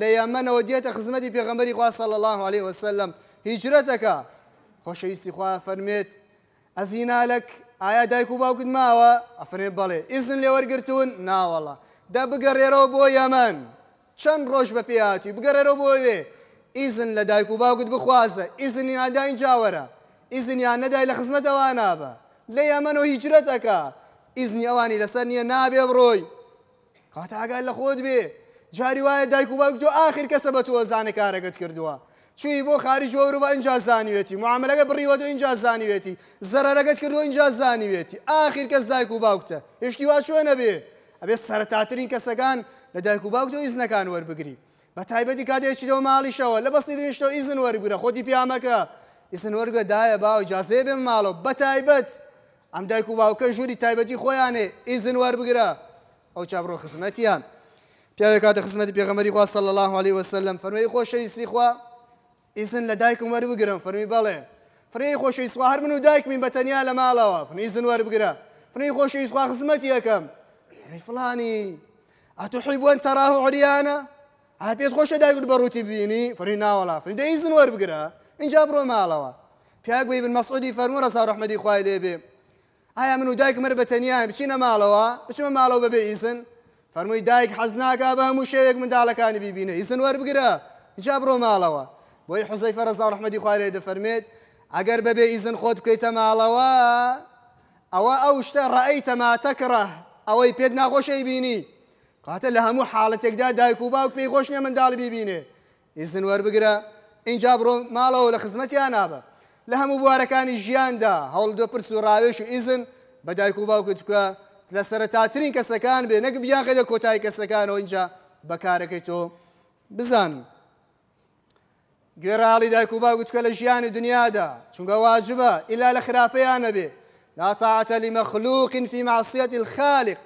لە یامەنەوە دێتە خزمەتی پێغەمەری خواسە لە الله عليه وسلم هیچرەتەکە خۆشەویستی خوا فەرمێت ئەفینالک ئایا دایک و باوکت ماوە ئەفرێ بەڵێ ئیزن لێ وەرگتون ناوەڵە دا بگەڕێرەوە بۆ یەمەەن چەند ڕۆژ بە پێیاتی بگەڕێرەوە بۆ وێ ئیزن لە دایک و باوکت بخوازە ئیزنی ئاداین جاوەرە ئیزنیان نەدای لە خزمەتەوە نابە لە یەمەەوە هیچرەتەکە ئیزنی ئەوانی لەسەر نییە نابێ بڕۆی کاتە ئاگای لە خۆت بێ جاری وایە دایک و باوک جو آخر کەسە بە تۆ زانە کارەکەت کردووە چوی بۆ خارج وەور بە اینجا زانیوێتی معاملەکە بڕیوە تۆ اینجا زانیوێتی زەرەرەکەت کردووە اینجا زانیوێتی آخر کەس دایک و باوکتە هێشتی وا شوێ نەبێ ئەبێ سەرتاترین کەسەکان لە دایک و باوک تۆ ئیزنەکان وەربگری بە تایبەتی کاتێکی دە ماڵیشەوە لە بەسی درێشتەوە ئیزن وەربگرە خۆتی پیامەکە ئیسن وەرگە دایە باوە جاسێ بێ ماڵەوە بە تایبەت ئەم دایک و باوکە ژووری تایبەتی خۆیانێ ئیزن وەربگرە ئەو چابڕۆ خزمەتیان. پیاوێک کاتە خدمت پێغەمەری خوا صلی الله عليه وسلم خوشی سی خوا ئیزن لە دایکم وەربگرم فەرمی بەڵێ فری خۆشەوی سووار هر منو دایک من بە تەنیا لە ماڵەوە فنی زن وەربگرە فری خۆشەوی سوخوا خزمەتی فرمی فلانی ئەتوحیبوون تەراه عریانا ئا خوش دایک دایکت بەڕووتی بینی فرمی فری فرمی فری دەی زن وەربگرە اینجا بڕۆ ماڵەوە پیاگوی بن مەسعودی فەرمو ڕسا ڕحمەدی خوای لێبێ ئایا من منو دایک مر بە تەنیایم بچینە ماڵەوە بچمە ماڵەوە به ئیزن فەرمووی دایک حەزناکە بە هەموو شێوێک منداڵەکانی بیبینە ئیسن وەربگرە اینجا بڕۆ ماڵەوە بۆی حوزەی فەرەزا ڕحمەدی خوارێ دەفەرمێت ئەگەر بەبێ ئیزن خۆت بکەیتە ماڵەوە ئەوە ئەو شتە ڕەئیتەماتەکڕە ئەوەی پێت ناخۆشەی بینی قاتە لە هەموو حاڵەتێکدا دایک و باوک پێی خۆشنیە منداڵ بیبینێ ئیزن وەربگرە اینجا بڕۆ ماڵەوە لە خزمەتیان نابە لە هەموو بوارەکانی ژیاندا هەوڵ دۆ پرس و ڕاوێش و ئیزن بە دایک و باوکت بکە لسرتاترين كسكان بينك بياخد خدا كوتاي كسكان وانجا بكاركتو بزان جرا علي دايكو باقو تكال جياني دنيا دا چونك واجبة إلا لخرافة يا نبي لا طاعة لمخلوق في معصية الخالق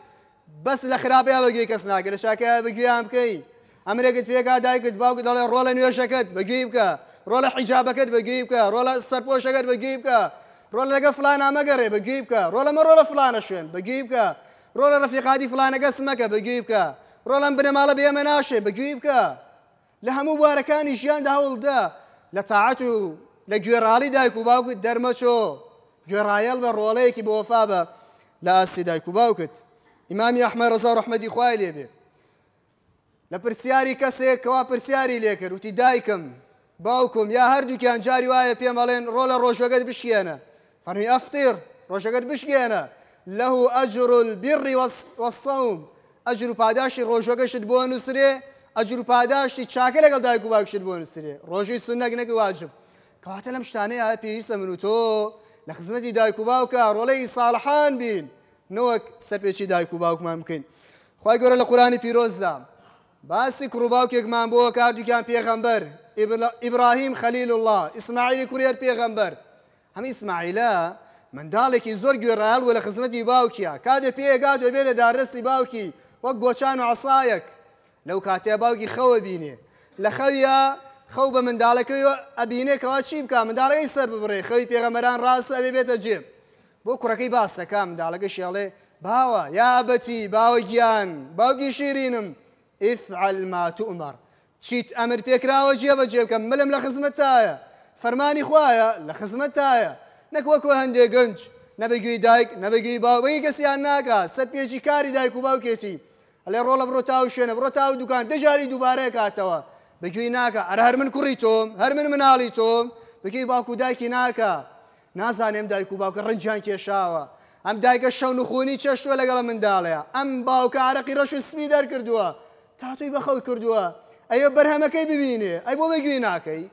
بس لخرافة يا بقي كسنا كلا شاكي بقي عم كي أمريكت فيك دايكت باقو دالي رولا نيو شكت بقيبك رولا حجابك بقيبك رولا السربو شكت بقيبك ڕۆ لەگە فلانە مەگەڕێ بەگوی بکە ڕۆ لەمە ڕۆ لە فلانە شوێن بەگوی بکە ڕۆ لە ڕفیقاتی فلانەگەس مەکە بەگوی بکە ڕۆ لەم بنەماڵە بێمە ناشێ بەگوی بکە لە هەموو بارەکانی ژیاندا هەوڵدا لە تاعات و لە گوێڕالی دایک و باوکت دەرمەچۆ گوێڕایەڵ بە ڕۆڵەیەکی بۆفا بە لە ئاسی دایک و باوکت ئیمامی ئەحمە ڕزا ڕحمەدی خوای لێ بێ لە پرسیاری کەسێک کەوا پرسیاری لێ کرد وتی دایکم باوکم یا هەردووکیان جاری وایە پێم بەڵێن ڕۆ لە ڕۆژۆگەت بشکێنە فانه يفطر روشا قد بشكينا له أجر البر والصوم أجر پاداشی ڕۆژۆگەشت بۆ نووسێ أجر باداشي چاکە لەگەڵ دايكو باك شد بۆ نووسێ ڕۆژی سنەك نەک واجب کاتە لەم شتانەیە پێویستە من تو تۆ دايكو باوكا رولي صالحان بين نوك سبيتشي دايكو باوك سەرپێکی دایک و باوکمان بکەین خی گەورە لە قورانی پیرۆزدا باسی کوڕباوکێکمان بۆ کاردوکیان پێغەمبەر ئیبراهیم خەلیل الله إسماعيل کوریەر بيغمبر هەمی اسماعیلە منداڵێکی زۆر گوێڕال و لە خزمەتی باوکیە کاتێ پێگات و بێنە دارستی باوکی وەک گۆچان و عسایەک لەو کاتێ باوکی خەوە بینێ لە خەویە خەو بە منداڵەکەی ئەبینێکەوە چی بکە منداڵەکەی سەر ببڕێ خەوی پێغەمەران ڕاستە ئەبێ بێتە جێب بۆ کوڕەکەی باسەکە منداڵەکە شێڵێ باوە یابەتی باوە گیان باوکی شیرینم ئیفعلمات عمر چیت ئەمر پێکراوە جێبە جێبکەم ملم لە خزمەتایە فەرمانی خوایە لە خزمەتایە نەکوەکو هەندێک گەنج نەبگوی دایک نەبگوی باوەی کەسیان ناکە سەر پێچی کاری دایک و باوکێتی ئەلێ ڕۆڵە بڕۆ تاو شوێنە بڕۆ تاو دوکان دەژاری دووبارەیە کاتەوە بگوی ناکە ئەر هەر من کوڕی تۆم هەر من مناڵی تۆم بگوی باوکو دایکی ناکە نازانێم دایک و باوکە ڕنجیان کێشاوە ئەم دایکە شەو نخۆنی چەشتوە لەگەڵە منداڵەیە ئەم باوکە عرەقی ڕەش سمی دەرکردووە تاتوی بەخەڵ کردووە ئەیە بەرهەمەکەی ببینێ ئەی بۆ بەگوێ ناکەی.